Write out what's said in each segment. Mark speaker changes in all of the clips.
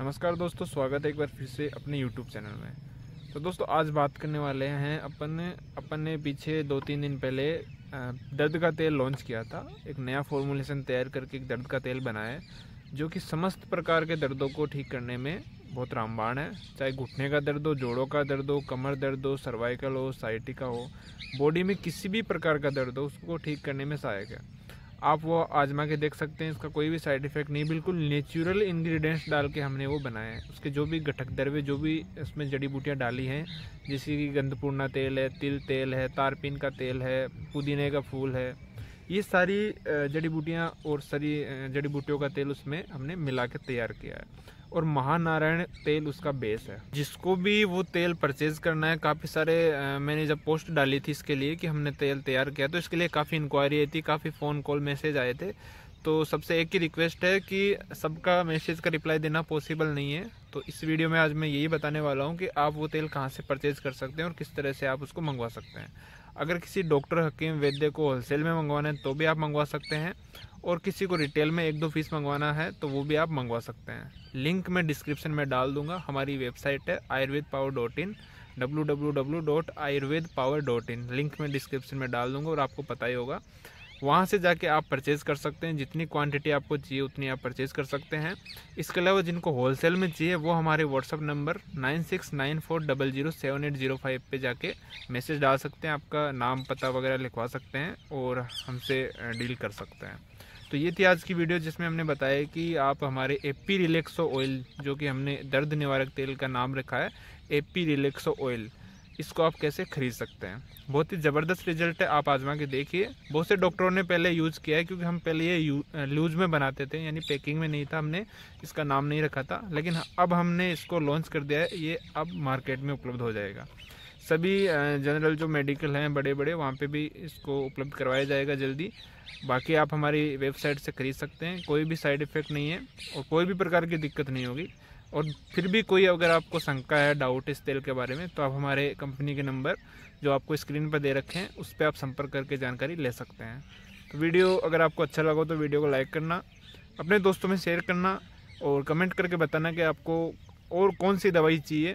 Speaker 1: नमस्कार दोस्तों स्वागत है एक बार फिर से अपने यूट्यूब चैनल में तो दोस्तों आज बात करने वाले हैं अपन अपन ने पीछे दो तीन दिन पहले दर्द का तेल लॉन्च किया था एक नया फॉर्मूलेशन तैयार करके एक दर्द का तेल बनाया जो कि समस्त प्रकार के दर्दों को ठीक करने में बहुत रामबाण है चाहे घुटने का दर्द हो जोड़ों का दर्द हो कमर दर्द हो सर्वाइकल हो साइटिका हो बॉडी में किसी भी प्रकार का दर्द हो उसको ठीक करने में सहायक है आप वो आजमा के देख सकते हैं इसका कोई भी साइड इफेक्ट नहीं बिल्कुल नेचुरल इंग्रेडिएंट्स डाल के हमने वो बनाया है उसके जो भी घटक दरवे जो भी उसमें जड़ी बूटियाँ डाली हैं जैसे कि गंधपूर्णा तेल है तिल तेल है तारपीन का तेल है पुदीने का फूल है ये सारी जड़ी बूटियाँ और सारी जड़ी बूटियों का तेल उसमें हमने मिला के तैयार किया है और महानारायण तेल उसका बेस है जिसको भी वो तेल परचेज करना है काफ़ी सारे मैंने जब पोस्ट डाली थी इसके लिए कि हमने तेल तैयार किया तो इसके लिए काफ़ी इंक्वायरी आई थी काफ़ी फ़ोन कॉल मैसेज आए थे तो सबसे एक ही रिक्वेस्ट है कि सबका मैसेज का रिप्लाई देना पॉसिबल नहीं है तो इस वीडियो में आज मैं यही बताने वाला हूँ कि आप वो तेल कहाँ से परचेज़ कर सकते हैं और किस तरह से आप उसको मंगवा सकते हैं अगर किसी डॉक्टर हकीम वैद्य को होलसेल में मंगवाना है तो भी आप मंगवा सकते हैं और किसी को रिटेल में एक दो फीस मंगवाना है तो वो भी आप मंगवा सकते हैं लिंक मैं डिस्क्रिप्शन में डाल दूंगा हमारी वेबसाइट है Ayurved power dot in W W W dot Ayurved power dot in link मैं डिस्क्रिप्शन में डाल दूंगा और आपको पता ही होगा वहाँ से जाके आप परचेज़ कर सकते हैं जितनी क्वांटिटी आपको चाहिए उतनी आप परचेज़ कर सकते हैं इसके अलावा जिनको होलसेल में चाहिए वो हमारे WhatsApp number nine six nine four double zero seven eight zero five पर जाके मैसेज डाल सकते हैं आपका नाम पता वगैरह लिखवा सकते हैं और हमसे डील कर सकते हैं तो ये थी आज की वीडियो जिसमें हमने बताया कि आप हमारे एप्पी रिलैक्सो ऑयल जो कि हमने दर्द निवारक तेल का नाम रखा है एप्पी रिलैक्सो ऑयल इसको आप कैसे खरीद सकते हैं बहुत ही ज़बरदस्त रिजल्ट है आप आजमा के देखिए बहुत से डॉक्टरों ने पहले यूज़ किया है क्योंकि हम पहले ये लूज में बनाते थे यानी पैकिंग में नहीं था हमने इसका नाम नहीं रखा था लेकिन अब हमने इसको लॉन्च कर दिया है ये अब मार्केट में उपलब्ध हो जाएगा सभी जनरल जो मेडिकल हैं बड़े बड़े वहाँ पर भी इसको उपलब्ध करवाया जाएगा जल्दी बाकी आप हमारी वेबसाइट से खरीद सकते हैं कोई भी साइड इफ़ेक्ट नहीं है और कोई भी प्रकार की दिक्कत नहीं होगी और फिर भी कोई अगर आपको शंका है डाउट इस तेल के बारे में तो आप हमारे कंपनी के नंबर जो आपको स्क्रीन पर दे रखे हैं उस पर आप संपर्क करके जानकारी ले सकते हैं तो वीडियो अगर आपको अच्छा लगा तो वीडियो को लाइक करना अपने दोस्तों में शेयर करना और कमेंट करके बताना कि आपको और कौन सी दवाई चाहिए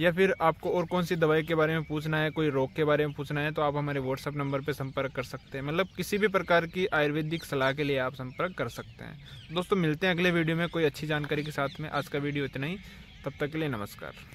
Speaker 1: या फिर आपको और कौन सी दवाई के बारे में पूछना है कोई रोग के बारे में पूछना है तो आप हमारे व्हाट्सअप नंबर पर संपर्क कर सकते हैं मतलब किसी भी प्रकार की आयुर्वेदिक सलाह के लिए आप संपर्क कर सकते हैं दोस्तों मिलते हैं अगले वीडियो में कोई अच्छी जानकारी के साथ में आज का वीडियो इतना ही तब तक के लिए नमस्कार